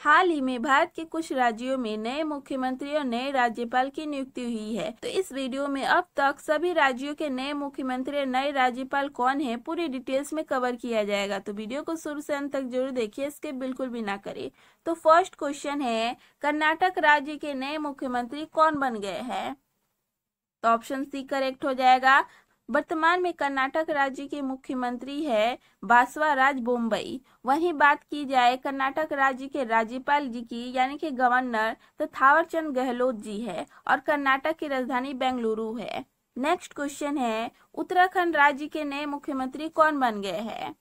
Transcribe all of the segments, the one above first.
हाल ही में भारत के कुछ राज्यों में नए मुख्यमंत्री और नए राज्यपाल की नियुक्ति हुई है तो इस वीडियो में अब तक सभी राज्यों के नए मुख्यमंत्री और नए राज्यपाल कौन है पूरी डिटेल्स में कवर किया जाएगा तो वीडियो को शुरू से अंत तक जरूर देखिए इसके बिल्कुल भी ना करे तो फर्स्ट क्वेश्चन है कर्नाटक राज्य के नए मुख्यमंत्री कौन बन गए हैं तो ऑप्शन सी करेक्ट हो जाएगा वर्तमान में कर्नाटक राज्य के मुख्यमंत्री है बासवा राज बोम्बई वहीं बात की जाए कर्नाटक राज्य के राज्यपाल जी की यानी कि गवर्नर तो थावरचंद गहलोत जी है और कर्नाटक की राजधानी बेंगलुरु है नेक्स्ट क्वेश्चन है उत्तराखंड राज्य के नए मुख्यमंत्री कौन बन गए हैं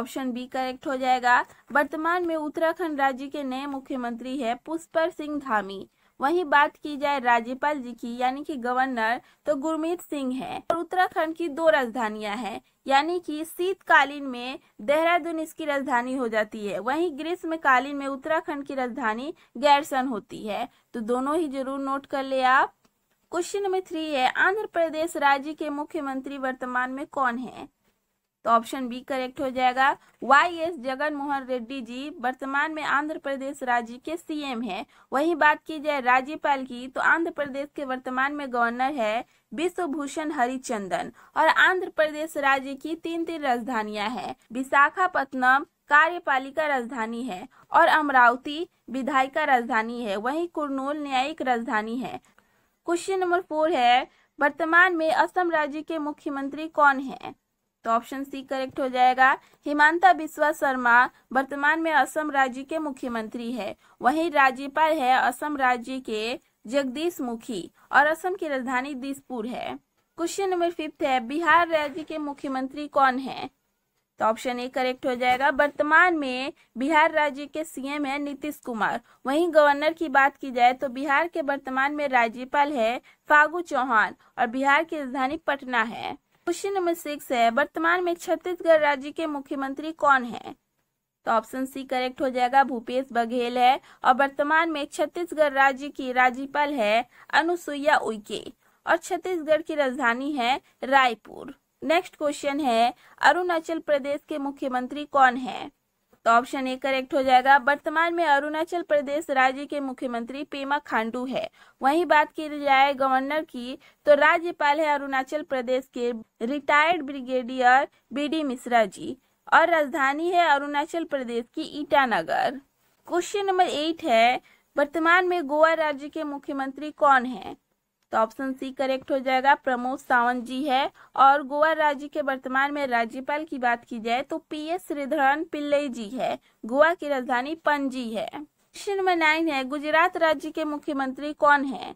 ऑप्शन बी करेक्ट हो जाएगा वर्तमान में उत्तराखंड राज्य के नए मुख्यमंत्री है पुष्पर सिंह धामी वहीं बात की जाए राज्यपाल जी की यानी कि गवर्नर तो गुरमीत सिंह है और उत्तराखंड की दो राजधानियां हैं यानी कि शीतकालीन में देहरादून इसकी राजधानी हो जाती है वहीं ग्रीष्मकालीन में उत्तराखंड की राजधानी गैरसन होती है तो दोनों ही जरूर नोट कर ले आप क्वेश्चन नंबर थ्री है आंध्र प्रदेश राज्य के मुख्यमंत्री वर्तमान में कौन है तो ऑप्शन बी करेक्ट हो जाएगा वाई एस जगन मोहन रेड्डी जी वर्तमान में आंध्र प्रदेश राज्य के सीएम हैं वहीं बात की जाए राज्यपाल की तो आंध्र प्रदेश के वर्तमान में गवर्नर है विश्वभूषण हरिचंदन और आंध्र प्रदेश राज्य की तीन तीन राजधानियां हैं विशाखापत्तनम कार्यपालिका राजधानी है और अमरावती विधायिका राजधानी है वही कुरनूल न्यायिक राजधानी है क्वेश्चन नंबर फोर है वर्तमान में असम राज्य के मुख्यमंत्री कौन है तो ऑप्शन सी करेक्ट हो जाएगा हिमांता बिस्वा शर्मा वर्तमान में असम राज्य के मुख्यमंत्री है वहीं राज्यपाल है असम राज्य के जगदीश मुखी और असम की राजधानी दिसपुर है क्वेश्चन नंबर फिफ्थ है बिहार राज्य के मुख्यमंत्री कौन है तो ऑप्शन ए करेक्ट हो जाएगा वर्तमान में बिहार राज्य के सीएम है नीतीश कुमार वहीं गवर्नर की बात की जाए तो बिहार के वर्तमान में राज्यपाल है फागू चौहान और बिहार की राजधानी पटना है क्वेश्चन नंबर सिक्स है वर्तमान में छत्तीसगढ़ राज्य के मुख्यमंत्री कौन है तो ऑप्शन सी करेक्ट हो जाएगा भूपेश बघेल है और वर्तमान में छत्तीसगढ़ राज्य की राज्यपाल है अनुसुईया उइके और छत्तीसगढ़ की राजधानी है रायपुर नेक्स्ट क्वेश्चन है अरुणाचल प्रदेश के मुख्यमंत्री कौन है तो ऑप्शन ए करेक्ट हो जाएगा वर्तमान में अरुणाचल प्रदेश राज्य के मुख्यमंत्री पेमा खांडू है वहीं बात की जाए गवर्नर की तो राज्यपाल है अरुणाचल प्रदेश के retired brigadier B D Mishra ji और राजधानी है अरुणाचल प्रदेश की ईटानगर क्वेश्चन नंबर एट है वर्तमान में गोवा राज्य के मुख्यमंत्री कौन है तो ऑप्शन सी करेक्ट हो जाएगा प्रमोद सावंत जी है और गोवा राज्य के वर्तमान में राज्यपाल की बात की जाए तो पी एस श्रीधरन पिल्लई जी है गोवा की राजधानी पणजी है क्वेश्चन नंबर नाइन है गुजरात राज्य के मुख्यमंत्री कौन है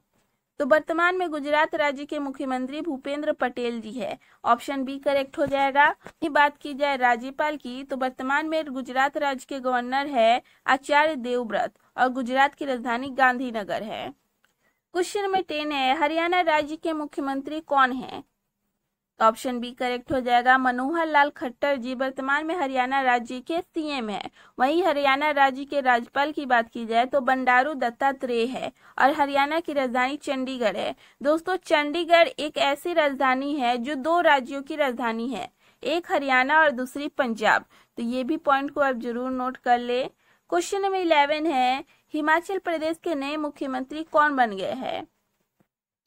तो वर्तमान में गुजरात राज्य के मुख्यमंत्री भूपेंद्र पटेल जी है ऑप्शन बी करेक्ट हो जाएगा ये बात की जाए राज्यपाल की तो वर्तमान में गुजरात राज्य के गवर्नर है आचार्य देवव्रत और गुजरात की राजधानी गांधीनगर है क्वेश्चन नंबर टेन है हरियाणा राज्य के मुख्यमंत्री कौन है तो ऑप्शन बी करेक्ट हो जाएगा मनोहर लाल खट्टर जी वर्तमान में हरियाणा राज्य के सीएम है वही हरियाणा राज्य के राज्यपाल की बात की जाए तो बंडारू दत्तात्रेय है और हरियाणा की राजधानी चंडीगढ़ है दोस्तों चंडीगढ़ एक ऐसी राजधानी है जो दो राज्यों की राजधानी है एक हरियाणा और दूसरी पंजाब तो ये भी पॉइंट को आप जरूर नोट कर ले क्वेश्चन नंबर इलेवन है हिमाचल प्रदेश के नए मुख्यमंत्री कौन बन गए हैं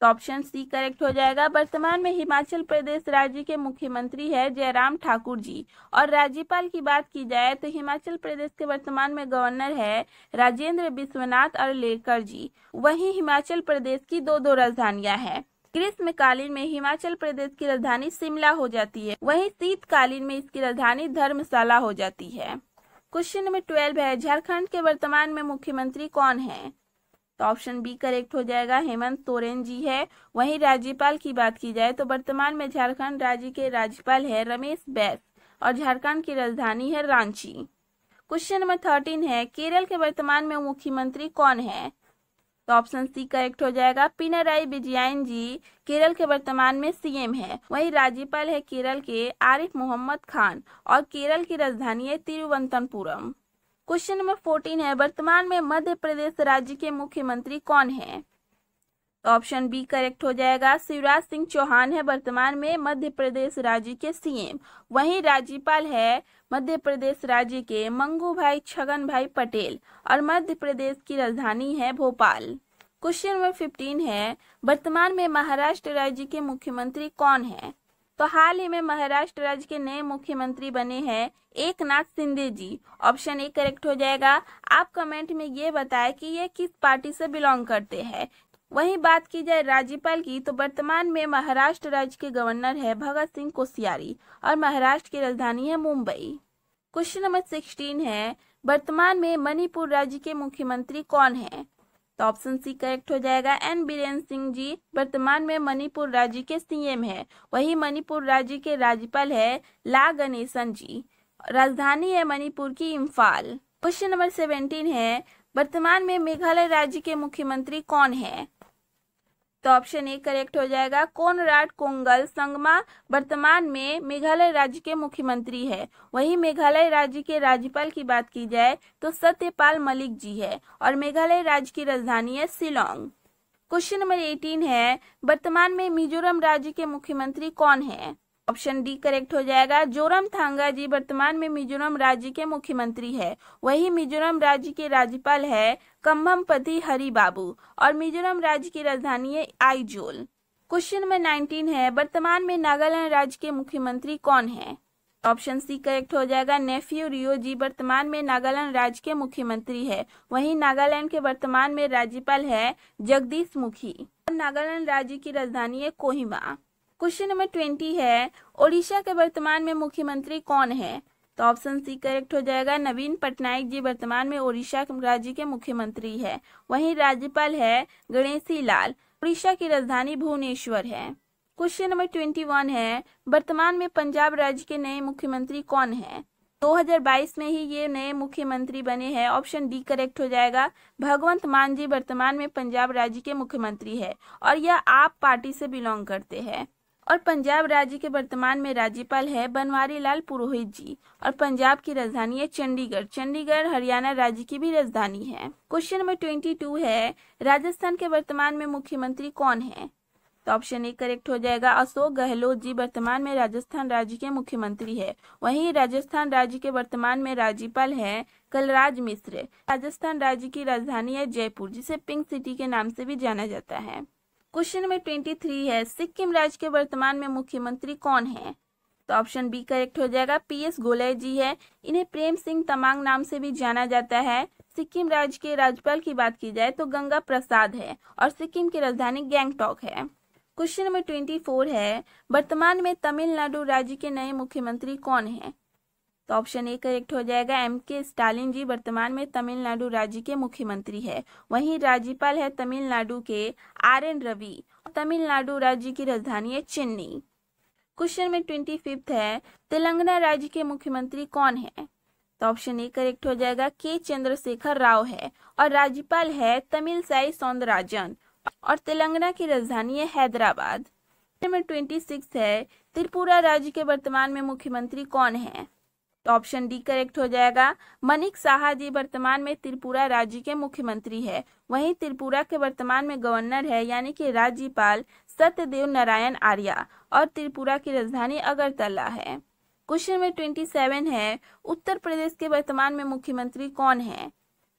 तो ऑप्शन सी करेक्ट हो जाएगा वर्तमान में हिमाचल प्रदेश राज्य के मुख्यमंत्री है जयराम ठाकुर जी और राज्यपाल की बात की जाए तो हिमाचल प्रदेश के वर्तमान में गवर्नर है राजेंद्र विश्वनाथ और लेकर जी वही हिमाचल प्रदेश की दो दो राजधानियां हैं ग्रीष्मकालीन में हिमाचल प्रदेश की राजधानी शिमला हो जाती है वहीं शीतकालीन में इसकी राजधानी धर्मशाला हो जाती है क्वेश्चन नंबर ट्वेल्व है झारखंड के वर्तमान में मुख्यमंत्री कौन है तो ऑप्शन बी करेक्ट हो जाएगा हेमंत सोरेन जी है वहीं राज्यपाल की बात की जाए तो वर्तमान में झारखंड राज्य के राज्यपाल है रमेश बैस और झारखंड की राजधानी है रांची क्वेश्चन नंबर थर्टीन है केरल के वर्तमान में मुख्यमंत्री कौन है तो ऑप्शन सी करेक्ट हो जाएगा पिनराई विजयन जी केरल के वर्तमान में सीएम है वहीं राज्यपाल है केरल के आरिफ मोहम्मद खान और केरल की राजधानी है तिरुवंतनपुरम क्वेश्चन नंबर फोर्टीन है वर्तमान में मध्य प्रदेश राज्य के मुख्यमंत्री कौन है तो ऑप्शन बी करेक्ट हो जाएगा शिवराज सिंह चौहान है वर्तमान में मध्य प्रदेश राज्य के सीएम वहीं राज्यपाल है मध्य प्रदेश राज्य के मंगू भाई छगन भाई पटेल और मध्य प्रदेश की राजधानी है भोपाल क्वेश्चन नंबर फिफ्टीन है वर्तमान में महाराष्ट्र राज्य के मुख्यमंत्री कौन है तो हाल ही में महाराष्ट्र राज्य के नए मुख्यमंत्री बने हैं Eknath Shinde ji option A correct हो जाएगा आप कमेंट में ये बताएं कि ये किस पार्टी से बिलोंग करते हैं वहीं बात की जाए राज्यपाल की तो वर्तमान में महाराष्ट्र राज्य के गवर्नर है भगत सिंह कोश्यारी और महाराष्ट्र की राजधानी है मुंबई क्वेश्चन नंबर सिक्सटीन है वर्तमान में मणिपुर राज्य के मुख्यमंत्री कौन है तो ऑप्शन सी करेक्ट हो जाएगा एन बीरेन सिंह जी वर्तमान में मणिपुर राज्य के सीएम है वही मणिपुर राज्य के राज्यपाल है ला गणेशन जी राजधानी है मणिपुर की इम्फाल क्वेश्चन नंबर सेवेंटीन है वर्तमान में मेघालय राज्य के मुख्यमंत्री कौन है तो ऑप्शन ए करेक्ट हो जाएगा कोनराड कोंगल संगमा वर्तमान में मेघालय राज्य के मुख्यमंत्री है वहीं मेघालय राज्य के राज्यपाल की बात की जाए तो सत्यपाल मलिक जी है और मेघालय राज्य की राजधानी है शिलोंग क्वेश्चन नंबर एटीन है वर्तमान में मिजोरम राज्य के मुख्यमंत्री कौन है ऑप्शन डी करेक्ट हो जाएगा जोरम थांगा जी वर्तमान में मिजोरम राज्य के मुख्यमंत्री है वही मिजोरम राज्य के राज्यपाल है कम्भमपति हरिबाबू और मिजोरम राज्य की राजधानी है आईजोल क्वेश्चन नंबर 19 है वर्तमान में नागालैंड राज्य के मुख्यमंत्री कौन है ऑप्शन सी करेक्ट हो जाएगा नेफ्यू रियो जी वर्तमान में नागालैंड राज्य के मुख्यमंत्री है वहीं नागालैंड के वर्तमान में राज्यपाल है जगदीश मुखी और नागालैंड राज्य की राजधानी है कोहिमा क्वेश्चन नंबर ट्वेंटी है ओडिशा के वर्तमान में मुख्यमंत्री कौन है तो ऑप्शन सी करेक्ट हो जाएगा नवीन पटनायक जी वर्तमान में ओडिशा राज्य के मुख्यमंत्री है वही राज्यपाल है गणेशी लाल उड़ीसा की राजधानी भुवनेश्वर है क्वेश्चन नंबर ट्वेंटी वन है वर्तमान में पंजाब राज्य के नए मुख्यमंत्री कौन है 2022 में ही ये नए मुख्यमंत्री बने हैं ऑप्शन डी करेक्ट हो जाएगा भगवंत मान जी वर्तमान में पंजाब राज्य के मुख्यमंत्री है और यह आप पार्टी से बिलोंग करते हैं और पंजाब राज्य के वर्तमान में राज्यपाल है बनवारी लाल पुरोहित जी और पंजाब की राजधानी है चंडीगढ़ चंडीगढ़ हरियाणा राज्य की भी राजधानी है क्वेश्चन नंबर ट्वेंटी टू है राजस्थान के वर्तमान में मुख्यमंत्री कौन है तो ऑप्शन ए करेक्ट हो जाएगा अशोक गहलोत जी वर्तमान में राजस्थान राज्य के मुख्यमंत्री है वहीं राजस्थान राज्य के वर्तमान में राज्यपाल है कलराज मिश्र राजस्थान राज्य की राजधानी है जयपुर जिसे पिंक सिटी के नाम से भी जाना जाता है क्वेश्चन नंबर ट्वेंटी थ्री है सिक्किम राज्य के वर्तमान में मुख्यमंत्री कौन है तो ऑप्शन बी करेक्ट हो जाएगा पीएस गोले जी है इन्हें प्रेम सिंह तमांग नाम से भी जाना जाता है सिक्किम राज्य के राज्यपाल की बात की जाए तो गंगा प्रसाद है और सिक्किम की राजधानी गैंगटॉक है क्वेश्चन नंबर ट्वेंटी फोर है वर्तमान में तमिलनाडु राज्य के नए मुख्यमंत्री कौन है तो ऑप्शन ए करेक्ट हो जाएगा एम के स्टालिन जी वर्तमान में तमिलनाडु राज्य के मुख्यमंत्री है वहीं राज्यपाल है तमिलनाडु के आर एन रवि तमिलनाडु राज्य की राजधानी है चेन्नई क्वेश्चन में ट्वेंटी फिफ्थ है तेलंगाना राज्य के मुख्यमंत्री कौन है तो ऑप्शन ए करेक्ट हो जाएगा के चंद्रशेखर राव है और राज्यपाल है तमिल साई सौंदराजन और तेलंगाना की राजधानी है हैदराबाद नंबर ट्वेंटी सिक्स है त्रिपुरा राज्य के वर्तमान में मुख्यमंत्री कौन है तो ऑप्शन डी करेक्ट हो जाएगा मनिक साहा जी वर्तमान में त्रिपुरा राज्य के मुख्यमंत्री है वहीं त्रिपुरा के वर्तमान में गवर्नर है यानी कि राज्यपाल सत्यदेव नारायण आर्या और त्रिपुरा की राजधानी अगरतला है क्वेश्चन नंबर ट्वेंटी सेवन है उत्तर प्रदेश के वर्तमान में मुख्यमंत्री कौन है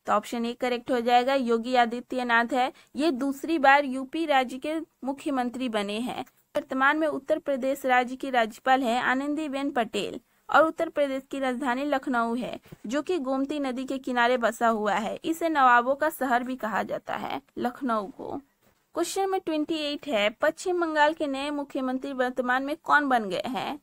तो ऑप्शन ए करेक्ट हो जाएगा योगी आदित्यनाथ है ये दूसरी बार यूपी राज्य के मुख्यमंत्री बने हैं वर्तमान में उत्तर प्रदेश राज्य की राज्यपाल है आनंदीबेन पटेल और उत्तर प्रदेश की राजधानी लखनऊ है जो कि गोमती नदी के किनारे बसा हुआ है इसे नवाबों का शहर भी कहा जाता है लखनऊ को क्वेश्चन नंबर ट्वेंटी एट है पश्चिम बंगाल के नए मुख्यमंत्री वर्तमान में कौन बन गए हैं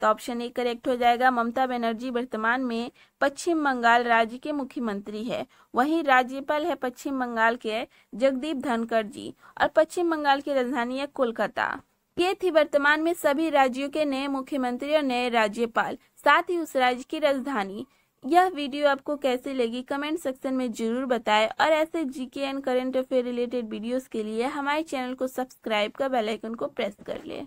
तो ऑप्शन ए करेक्ट हो जाएगा ममता बनर्जी वर्तमान में पश्चिम बंगाल राज्य के मुख्यमंत्री है वहीं राज्यपाल है पश्चिम बंगाल के जगदीप धनखड़ जी और पश्चिम बंगाल की राजधानी है कोलकाता ये थी वर्तमान में सभी राज्यों के नए मुख्यमंत्री और नए राज्यपाल साथ ही उस राज्य की राजधानी यह वीडियो आपको कैसी लगी कमेंट सेक्शन में जरूर बताएं और ऐसे GK and current affair related videos के लिए हमारे चैनल को सब्सक्राइब कर बेल आइकन को प्रेस कर लें